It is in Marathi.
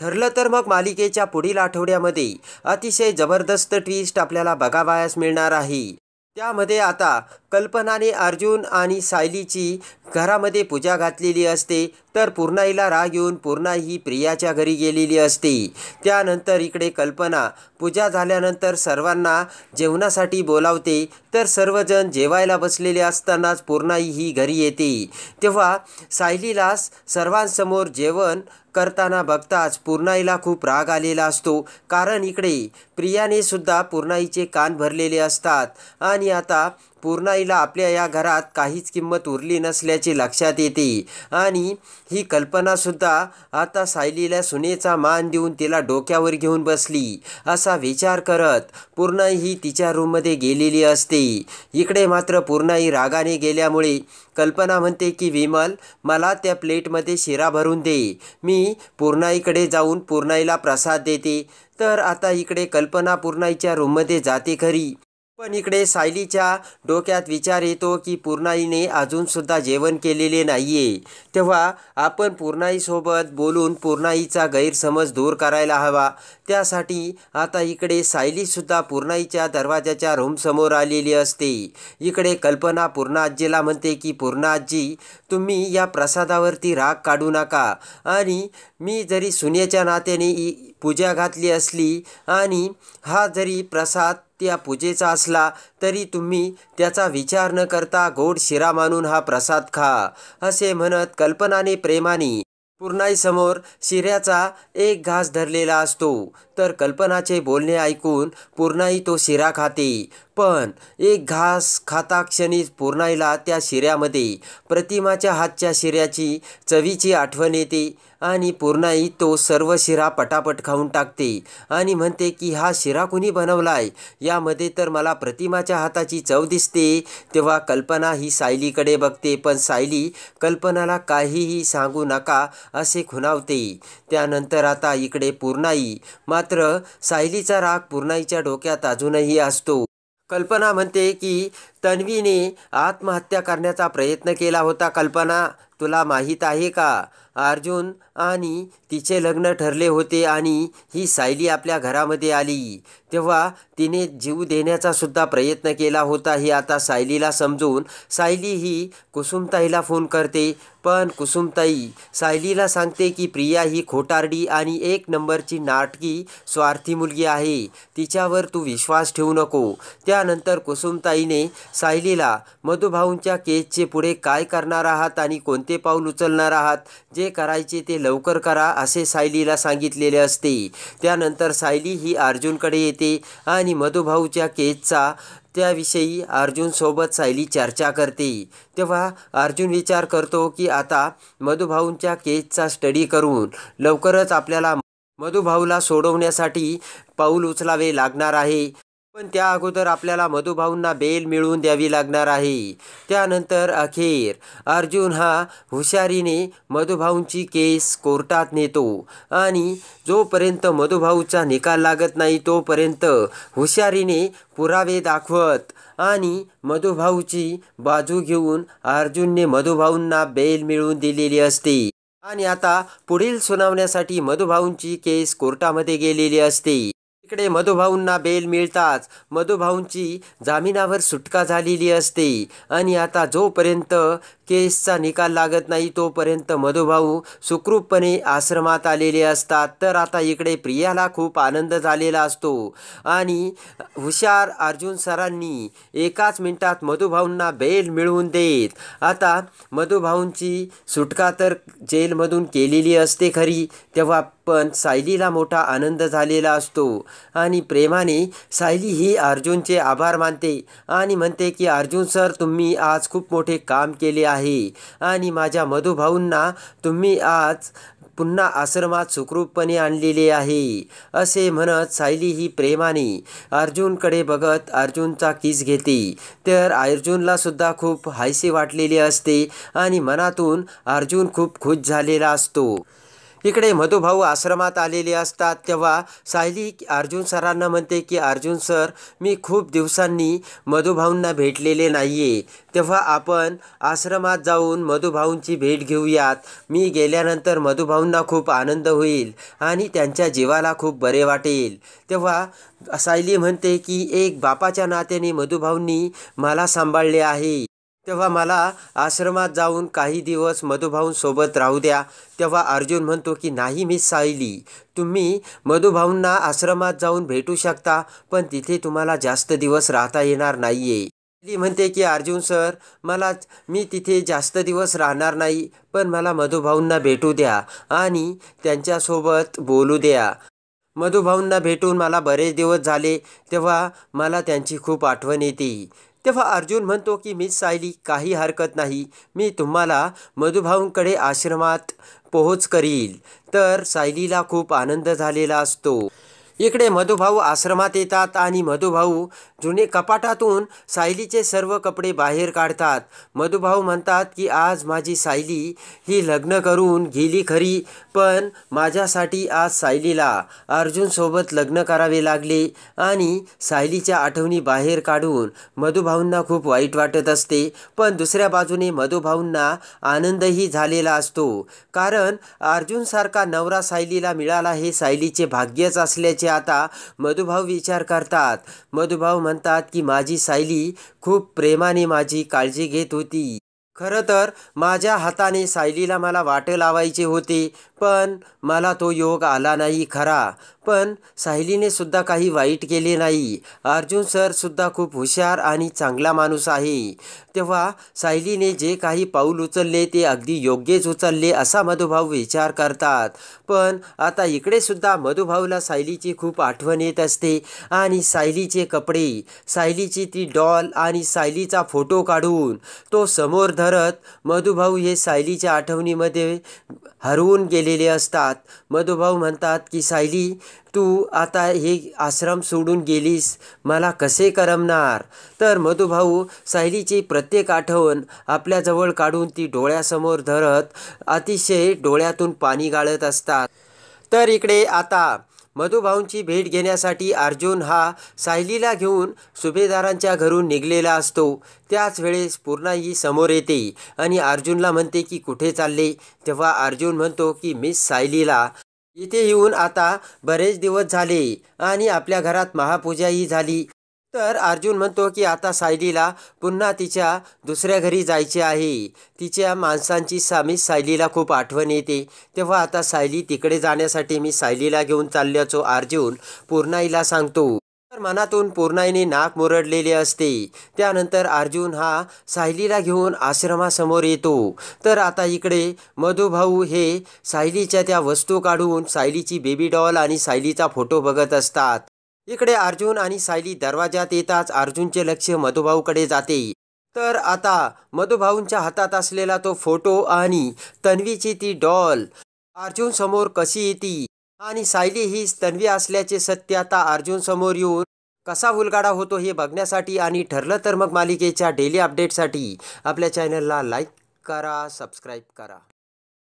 ठरलं तर मग मालिकेच्या पुढील आठवड्यामध्ये अतिशय जबरदस्त ट्विस्ट आपल्याला बघावयास मिळणार आहे त्यामध्ये आता कल्पनाने अर्जुन आणि सायलीची घरामध्ये पूजा घातलेली असते तर पूर्णाईला राग येऊन पूर्णाई ही प्रियाच्या घरी गेलेली असते त्यानंतर इकडे कल्पना पूजा झाल्यानंतर सर्वांना जेवणासाठी बोलावते तर सर्वजण जेवायला बसलेले असतानाच पूर्णाई ही घरी येते तेव्हा सायलीला सर्वांसमोर जेवण करताना बघताच पूर्णाईला खूप राग आलेला असतो कारण इकडे प्रियाने सुद्धा पूर्णाईचे कान भरलेले असतात आणि आता पूर्णाईला आपल्या या घरात काहीच किंमत उरली नसल्याचे लक्षात येते आणि ही कल्पनासुद्धा आता सायलीला सुनेचा मान देऊन तिला डोक्यावर घेऊन बसली असा विचार करत पूर्णाई ही तिच्या रूममध्ये गेलेली असते इकडे मात्र पूर्णाई रागाने गेल्यामुळे कल्पना म्हणते की विमल मला त्या प्लेटमध्ये शिरा भरून दे मी पूर्णाईकडे जाऊन पूर्णाईला प्रसाद देते तर आता इकडे कल्पना पूर्णाईच्या रूममध्ये जाते खरी पण इकडे सायलीच्या डोक्यात विचार येतो की पूर्णाईने अजूनसुद्धा जेवण केलेले नाहीये तेव्हा आपण पूर्णाईसोबत बोलून पूर्णाईचा गैरसमज दूर करायला हवा त्यासाठी आता इकडे सायलीसुद्धा पूर्णाईच्या दरवाजाच्या रूमसमोर आलेली असते इकडे कल्पना पूर्णाजीला म्हणते की पूर्णाजी आजी तुम्ही या प्रसादावरती राग काढू नका आणि मी जरी सुनेच्या नात्याने पूजा घातली असली आणि हा जरी प्रसाद त्या पूजेचा असला तरी तुम्ही त्याचा विचार न करता गोड शिरा मानून हा प्रसाद खा असे म्हणत कल्पनाने प्रेमाने समोर शिऱ्याचा एक घास धरलेला असतो तर कल्पनाचे बोलणे ऐकून पूर्णाई तो शिरा खाते पण एक घास खाता क्षणीच पूर्णाईला त्या शिऱ्यामध्ये प्रतिमाच्या हातच्या शिऱ्याची चवीची आठवण येते आणि पूर्णाई तो सर्व शिरा पटापट खाऊन टाकते आणि म्हणते की हा शिरा कुणी बनवलाय यामध्ये तर मला प्रतिमाच्या हाताची चव दिसते तेव्हा कल्पना ही सायलीकडे बघते पण सायली कल्पनाला काहीही सांगू नका असे खुणावते त्यानंतर आता इकडे पूर्णाई मात्र सायलीचा राग पूर्णाईच्या डोक्यात अजूनही असतो कल्पना म्हणते की तन्वीने आत्महत्या करण्याचा प्रयत्न केला होता कल्पना तुला माहीत आहे का अर्जुन आणि तिचे लग्न ठरले होते आणि ही सायली आपल्या घरामध्ये आली तेव्हा तिने जीव देण्याचा सुद्धा प्रयत्न केला होता हे आता सायलीला समजून सायली ही कुसुमताईला फोन करते पण कुसुमताई सायलीला सांगते की प्रिया ही खोटारडी आणि एक नंबरची नाटकी स्वार्थी मुलगी आहे तिच्यावर तू विश्वास ठेवू नको त्यानंतर कुसुमताईने सायलीला मधुभाऊंच्या केसचे पुढे काय करणार आहात आणि कोणते पाऊल उचलणार आहात जे करायचे ते लवकर करा असे सायलीला सांगितलेले असते त्यानंतर सायली ही अर्जुनकडे येते आणि मधुभाऊच्या केसचा त्याविषयी अर्जुनसोबत सायली चर्चा करते तेव्हा अर्जुन विचार करतो की आता मधुभाऊंच्या केसचा स्टडी करून लवकरच आपल्याला मधुभाऊला सोडवण्यासाठी पाऊल उचलावे लागणार आहे पण त्या अगोदर आपल्याला मधुभाऊंना बेल मिळवून द्यावी लागणार आहे त्यानंतर अखेर अर्जुन हा हुशारीने मधुभाऊंची केस कोर्टात नेतो आणि जोपर्यंत मधुभाऊचा निकाल लागत नाही तोपर्यंत हुशारीने पुरावे दाखवत आणि मधुभाऊची बाजू घेऊन अर्जुनने मधुभाऊंना बेल मिळवून दिलेली असते आणि आता पुढील सुनावण्यासाठी मधुभाऊंची केस कोर्टामध्ये गेलेली असते इकडे मधुभाऊंना बेल मिळताच मधुभाऊंची जामिनावर सुटका झालेली असते आणि आता जोपर्यंत केसचा निकाल लागत नाही तोपर्यंत मधुभाऊ सुखरूपपणे आश्रमात आलेले असतात तर आता इकडे प्रियाला खूप आनंद झालेला असतो आणि हुशार अर्जुन सरांनी एकाच मिनिटात मधुभाऊंना बेल मिळवून देत आता मधुभाऊंची सुटका तर जेलमधून केलेली असते खरी तेव्हा पण सायलीला मोठा आनंद झालेला असतो आणि प्रेमाने सायली ही अर्जुनचे आभार मानते आणि म्हणते की अर्जुन सर तुम्ही आज खूप मोठे काम केले आहे आहे आणि माझ्या मधुभाऊंना तुम्ही आज पुन्हा आश्रमात सुखरूपपणे आणलेले आहे असे म्हणत सायली ही प्रेमाने अर्जुनकडे बघत अर्जुनचा किस घेते तर अर्जुनला सुद्धा खूप हायसे वाटलेले असते आणि मनातून अर्जुन खूप खुश झालेला असतो इकडे मधुभाऊ आश्रमात आलेले असतात तेव्हा सायली अर्जुन सरांना म्हणते की अर्जुन सर मी खूप दिवसांनी मधुभाऊंना भेटलेले नाही आहे तेव्हा आपण आश्रमात जाऊन मधुभाऊंची भेट घेऊयात मी गेल्यानंतर मधुभाऊंना खूप आनंद होईल आणि त्यांच्या जीवाला खूप बरे वाटेल तेव्हा सायली म्हणते की एक बापाच्या नात्याने मधुभाऊंनी मला सांभाळले आहे तेव्हा मला आश्रमात जाऊन काही दिवस मधुभाऊंसोबत राहू द्या तेव्हा अर्जुन म्हणतो की नाही मी सायली तुम्ही मधुभाऊंना आश्रमात जाऊन भेटू शकता पण तिथे तुम्हाला जास्त दिवस राहता येणार नाही आहे म्हणते की अर्जुन सर मला मी तिथे जास्त दिवस राहणार नाही पण मला मधुभाऊंना भेटू द्या आणि त्यांच्यासोबत बोलू द्या मधुभाऊंना भेटून मला बरेच दिवस झाले तेव्हा मला त्यांची खूप आठवण येते तेव्हा अर्जुन म्हणतो की मी सायली काही हरकत नाही मी तुम्हाला मधुभाऊंकडे आश्रमात पोहोच करील तर सायलीला खूप आनंद झालेला असतो इकडे मधुभाऊ आश्रमात येतात आणि मधुभाऊ जुने कपाटातून सायलीचे सर्व कपडे बाहेर काढतात मधुभाऊ म्हणतात की आज माझी सायली ही लग्न करून गेली खरी पण माझ्यासाठी आज सायलीला अर्जुनसोबत लग्न करावे लागले आणि सायलीच्या आठवणी बाहेर काढून मधुभाऊंना खूप वाईट वाटत असते पण दुसऱ्या बाजूने मधुभाऊंना आनंदही झालेला असतो कारण अर्जुनसारखा नवरा सायलीला मिळाला हे सायलीचे भाग्यच असल्याचे आता मधुभाऊ विचार करतात मधुभाऊ म्हणतात की माझी सायली खूप प्रेमाने माझी काळजी घेत होती खरं तर माझ्या हाताने सायलीला मला वाटे लावायचे होते पण मला तो योग आला नाही खरा पण सायलीने सुद्धा काही वाईट केले नाही अर्जुन सर सुद्धा खूप हुशार आणि चांगला माणूस आहे तेव्हा सायलीने जे काही पाऊल उचलले ते अगदी योग्यच उचलले असा मधुभाऊ विचार करतात पण आता इकडे सुद्धा मधुभाऊला सायलीची खूप आठवण येत असते आणि सायलीचे कपडे सायलीची ती डॉल आणि सायलीचा फोटो काढून तो समोर धरत मधुभाऊ हे सायलीच्या आठवणीमध्ये हरवून गेले असतात मधुभाऊ म्हणतात की सायली तू आता हे आश्रम सोडून गेलीस मला कसे करमणार तर मधुभाऊ सायलीची प्रत्येक आठवण आपल्याजवळ काढून ती डोळ्यासमोर धरत अतिशय डोळ्यातून पाणी गाळत असतात तर इकडे आता मधुभाऊंची भेट घेण्यासाठी अर्जुन हा सायलीला घेऊन सुभेदारांच्या घरून निघलेला असतो त्याच वेळेस पूर्णाही समोर येते आणि अर्जुनला म्हणते की कुठे चालले तेव्हा अर्जुन म्हणतो की मिस सायलीला इथे येऊन आता बरेच दिवस झाले आणि आपल्या घरात महापूजाही झाली तर अर्जुन म्हणतो की आता सायलीला पुन्हा तिच्या दुसऱ्या घरी जायचे आहे तिच्या माणसांची सामी सायलीला खूप आठवण येते तेव्हा आता सायली तिकडे जाण्यासाठी मी सायलीला घेऊन चालल्याचो अर्जुन पूर्णाईला सांगतो तर मनातून पूर्णाईने नाक मुरडलेले असते त्यानंतर अर्जुन हा सायलीला घेऊन आश्रमासमोर येतो तर आता इकडे मधुभाऊ हे सायलीच्या त्या वस्तू काढून सायलीची बेबी डॉल आणि सायलीचा फोटो बघत असतात इकडे अर्जुन आणि सायली दरवाजात येताच अर्जुनचे लक्ष मधुभाऊकडे जाते तर आता मधुभाऊंच्या हातात असलेला तो फोटो आणि तन्वीची ती डॉल अर्जुन समोर कशी येते आणि सायली ही तन्वी असल्याचे सत्य आता अर्जुन समोर येऊन कसा उलगाडा होतो हे बघण्यासाठी आणि ठरलं तर मग मालिकेच्या डेली अपडेटसाठी आपल्या चॅनलला लाईक करा सबस्क्राईब करा